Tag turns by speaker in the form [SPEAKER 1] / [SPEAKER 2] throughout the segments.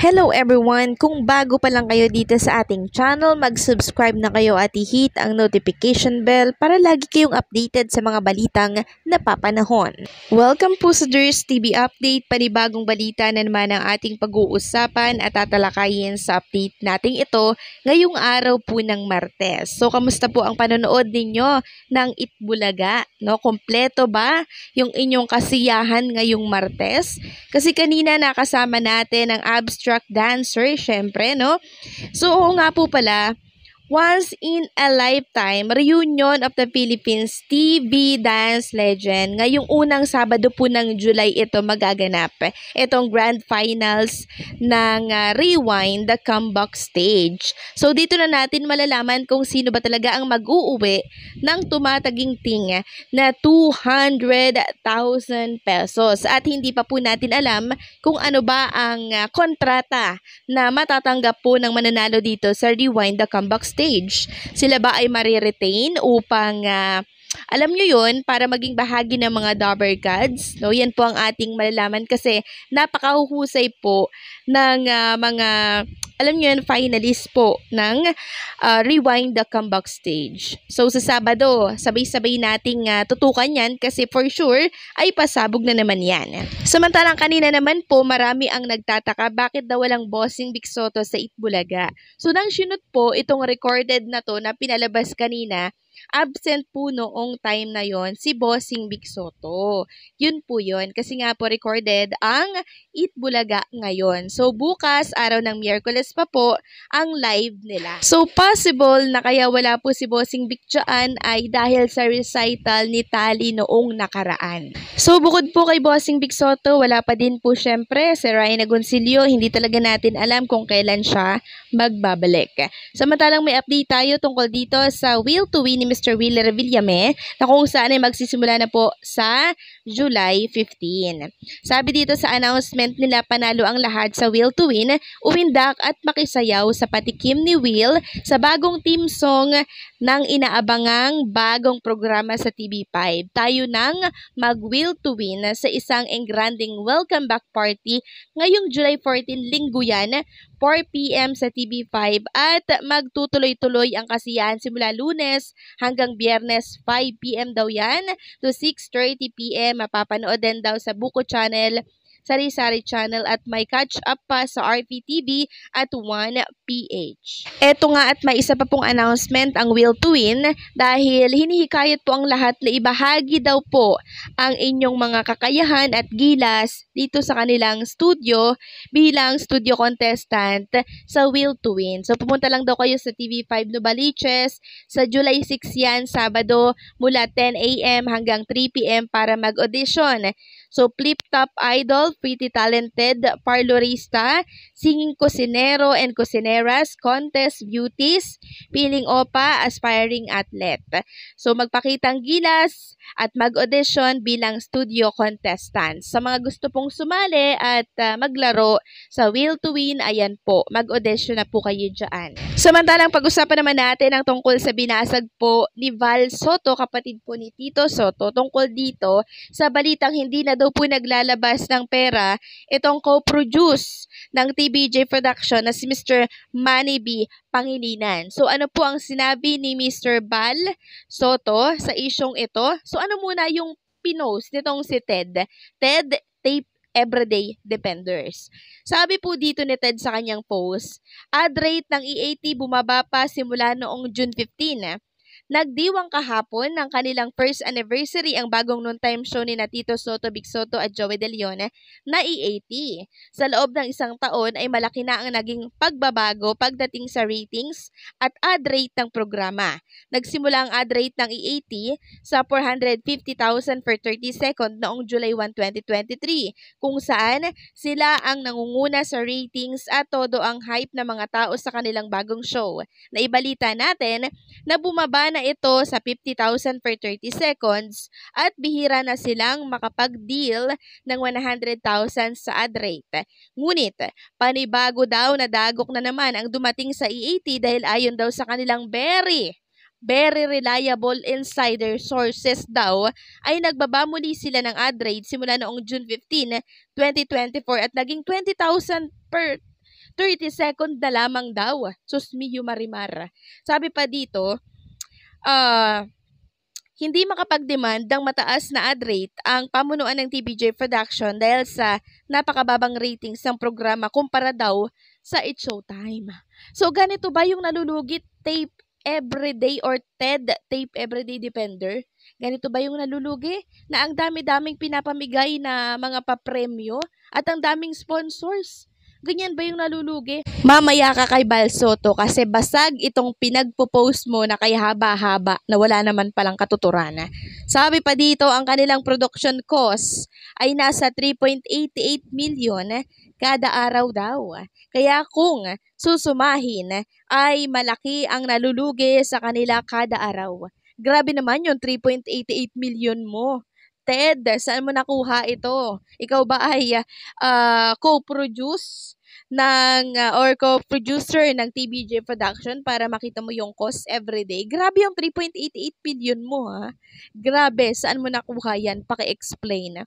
[SPEAKER 1] Hello everyone! Kung bago pa lang kayo dito sa ating channel, mag-subscribe na kayo at i-hit ang notification bell para lagi kayong updated sa mga balitang napapanahon. Welcome po sa Durs TV Update, panibagong balita na naman ang ating pag-uusapan at tatalakayin sa update nating ito ngayong araw po ng Martes. So kamusta po ang panonood ninyo ng Itbulaga? No? Kompleto ba yung inyong kasiyahan ngayong Martes? Kasi kanina nakasama natin ang abstract struck dancer, syempre, no? So, oo nga po pala, once in a lifetime reunion of the Philippines TV dance legend. Ngayong unang Sabado po ng July ito magaganap. Itong grand finals ng uh, Rewind the Comeback Stage. So dito na natin malalaman kung sino ba talaga ang mag-uuwi ng tumataging ting na 200,000 pesos. At hindi pa po natin alam kung ano ba ang uh, kontrata na matatanggap po ng mananalo dito sa Rewind the Comeback Stage stage. Sila ba ay mariretain upang uh, alam nyo yun, para maging bahagi ng mga Dauber Gods, no? yan po ang ating malalaman kasi napakahuhusay po ng uh, mga alam nyo yun, finalist po ng uh, Rewind the Comeback Stage. So, sa Sabado, sabay-sabay nating uh, tutukan yan kasi for sure ay pasabog na naman yan. Samantalang kanina naman po, marami ang nagtataka bakit daw walang bossing Big Soto sa Itbulaga. So, nang sinunod po itong recorded na to na pinalabas kanina, absent po noong time na yon si Bossing Big Soto. Yun po yun. Kasi nga po recorded ang Eat Bulaga ngayon. So, bukas, araw ng Miyerkules pa po, ang live nila. So, possible na kaya wala po si Bossing Big Jaan ay dahil sa recital ni Tali noong nakaraan. So, bukod po kay Bossing Big Soto, wala pa din po syempre si Ryan Agoncillo. Hindi talaga natin alam kung kailan siya magbabalik. Samantalang may update tayo tungkol dito sa Will to Win ni Mr. Wheeler Villame na kung saan ay magsisimula na po sa July 15. Sabi dito sa announcement nila panalo ang lahat sa Will to Win, uwindak at makisayaw sa patikim ni Will sa bagong team song ng inaabangang bagong programa sa TV5. Tayo nang mag-Will to Win sa isang engranding welcome back party ngayong July 14 linggo yan 4pm sa TV5 at magtutuloy-tuloy ang kasiyahan simula lunes hanggang biyernes 5pm daw yan to 6.30pm mapapanood din daw sa Buko Channel Sari-Sari Channel at may catch-up pa sa RPTV at 1PH. Eto nga at may isa pa pong announcement ang Will to Win dahil hinihikayat po ang lahat na ibahagi daw po ang inyong mga kakayahan at gilas dito sa kanilang studio bilang studio contestant sa Will to Win. So pumunta lang daw kayo sa TV5 Novaliches sa July 6 yan, Sabado mula 10 a.m. hanggang 3 p.m. para mag-audition. So, Flip Top Idol pretty talented parlorista singing kusinero and kusineras, contest beauties, piling opa, aspiring athlete. So magpakitang gilas at mag-audition bilang studio contestant. Sa mga gusto pong sumali at uh, maglaro sa Will to Win, ayan po, mag-audition na po kayo dyan. Samantalang pag-usapan naman natin ang tungkol sa binasag po ni Val Soto, kapatid po ni Tito Soto, tungkol dito sa balitang hindi na daw po naglalabas ng pera itong co-produce ng TV BJ Production na si Mr. Manny B. Pangilinan. So ano po ang sinabi ni Mr. Bal Soto sa isyong ito? So ano muna yung pinost nitong si Ted? Ted Tape everyday dependers. Sabi po dito ni Ted sa kanyang post, ad rate ng EAT bumaba pa simula noong June 15 Nagdiwang kahapon ng kanilang first anniversary ang bagong noon time show ni Natito Soto, Big Soto at Joey De Leon na E80. Sa loob ng isang taon ay malaki na ang naging pagbabago pagdating sa ratings at ad rate ng programa. Nagsimula ang ad rate ng E80 sa 450,000 per 30 second noong July 1, 2023 kung saan sila ang nangunguna sa ratings at todo ang hype ng mga tao sa kanilang bagong show. Naibalita natin na bumaba na na ito sa 50,000 per 30 seconds at bihira na silang makapag-deal ng 100,000 sa ad rate. Ngunit, panibago daw na dagok na naman ang dumating sa EAT dahil ayon daw sa kanilang very very reliable insider sources daw ay nagbaba muli sila ng ad rate simula noong June 15, 2024 at naging 20,000 per 30 second na lamang daw. Sus, miyo marimara. Sabi pa dito, uh, hindi makapag-demand ng mataas na ad rate ang pamunuan ng TBJ Production dahil sa napakababang ratings ng programa kumpara daw sa It's Showtime. So ganito ba yung nalulugit tape everyday or TED tape everyday depender? Ganito ba yung nalulugi? Na ang dami-daming pinapamigay na mga papremyo at ang daming sponsors Ganyan ba yung nalulugi? Mamaya ka kay Balsoto kasi basag itong pinagpo-post mo na kay haba-haba na wala naman palang katuturan. Sabi pa dito, ang kanilang production cost ay nasa 3.88 million kada araw daw. Kaya kung susumahin ay malaki ang nalulugi sa kanila kada araw. Grabe naman yung 3.88 million mo. Ted, saan mo nakuha ito? Ikaw ba ay uh, co-produce ng uh, or co-producer ng TBJ Production para makita mo yung cost everyday? Grabe yung 3.88 billion mo ha. Grabe, saan mo nakuha yan? Paki-explain.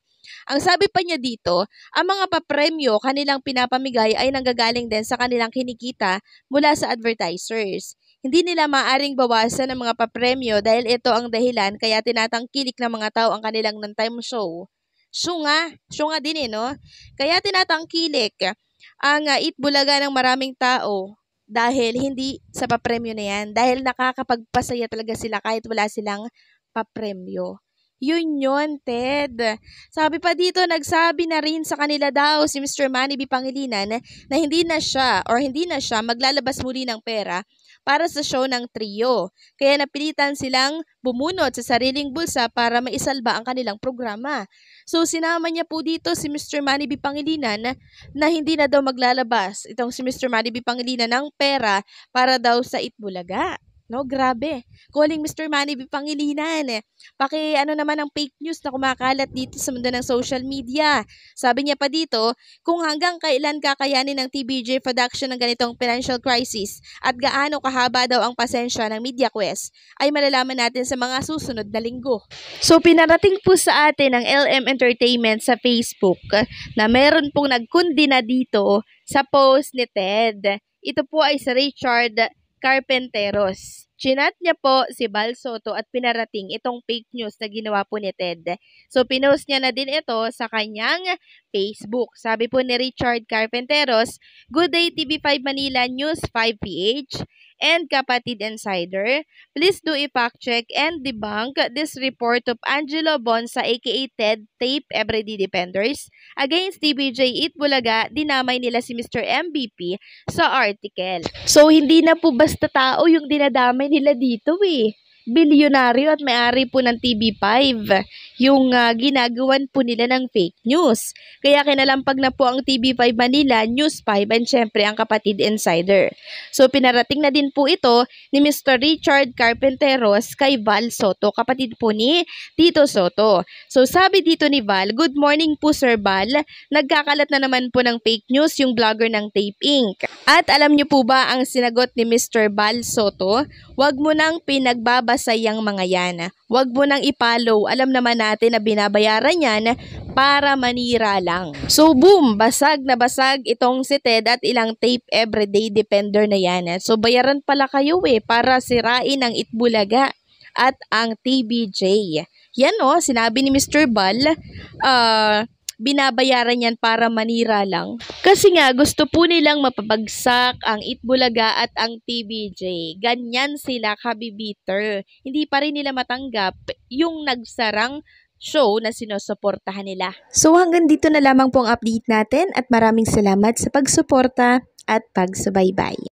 [SPEAKER 1] Ang sabi pa niya dito, ang mga papremyo kanilang pinapamigay ay nanggagaling din sa kanilang kinikita mula sa advertisers. Hindi nila maaring bawasan ang mga papremyo dahil ito ang dahilan kaya tinatangkilik ng mga tao ang kanilang non-time show. Syunga, syunga din eh, no? Kaya tinatangkilik ang ah, itbulaga ng maraming tao dahil hindi sa papremyo na yan. Dahil nakakapagpasaya talaga sila kahit wala silang papremyo. Yun yun, Ted. Sabi pa dito, nagsabi na rin sa kanila daw si Mr. Manny B. Pangilinan na hindi na siya or hindi na siya maglalabas muli ng pera para sa show ng trio. Kaya napilitan silang bumunot sa sariling bulsa para maisalba ang kanilang programa. So sinama niya po dito si Mr. Manny B. Pangilinan na, na hindi na daw maglalabas itong si Mr. Manny B. Pangilinan ng pera para daw sa Itbulaga. No, grabe. Calling Mr. Manny B. Pangilinan. Eh. Paki ano naman ang fake news na kumakalat dito sa mundo ng social media. Sabi niya pa dito, kung hanggang kailan kakayanin ng TBJ production ng ganitong financial crisis at gaano kahaba daw ang pasensya ng media quest, ay malalaman natin sa mga susunod na linggo. So pinarating po sa atin ang LM Entertainment sa Facebook na meron pong nagkundi na dito sa post ni Ted. Ito po ay si Richard Carpenteros. Chinat niya po si Bal Soto at pinarating itong fake news na ginawa po ni Ted. So pinost niya na din ito sa kanyang Facebook. Sabi po ni Richard Carpenteros, Good Day TV5 Manila News 5PH and Kapatid Insider, please do i-fact check and debunk this report of Angelo Bonsa aka TED Tape Everyday Defenders against TBJ Itbulaga, dinamay nila si Mr. MVP sa article. So hindi na po basta tao yung dinadamay nila dito eh bilyonaryo at may-ari po ng TV5 yung uh, ginagawan po nila ng fake news. Kaya kinalampag na po ang TV5 Manila, News 5 and syempre ang Kapatid Insider. So pinarating na din po ito ni Mr. Richard Carpenteros kay Val Soto, kapatid po ni Tito Soto. So sabi dito ni Val, good morning po Sir Val, nagkakalat na naman po ng fake news yung vlogger ng Tape Inc. At alam niyo po ba ang sinagot ni Mr. Val Soto? wag mo nang pinagbabasa napapasayang mga yan. Huwag mo nang ipalaw. Alam naman natin na binabayaran yan para manira lang. So boom, basag na basag itong si Ted at ilang tape everyday depender na yan. So bayaran pala kayo eh para sirain ang Itbulaga at ang TBJ. Yan o, oh, sinabi ni Mr. Ball, uh, ah, binabayaran yan para manira lang. Kasi nga, gusto po nilang mapabagsak ang Itbulaga at ang TBJ. Ganyan sila kabibiter. Hindi pa rin nila matanggap yung nagsarang show na sinusuportahan nila. So hanggang dito na lamang po ang update natin at maraming salamat sa pagsuporta at pagsubaybay.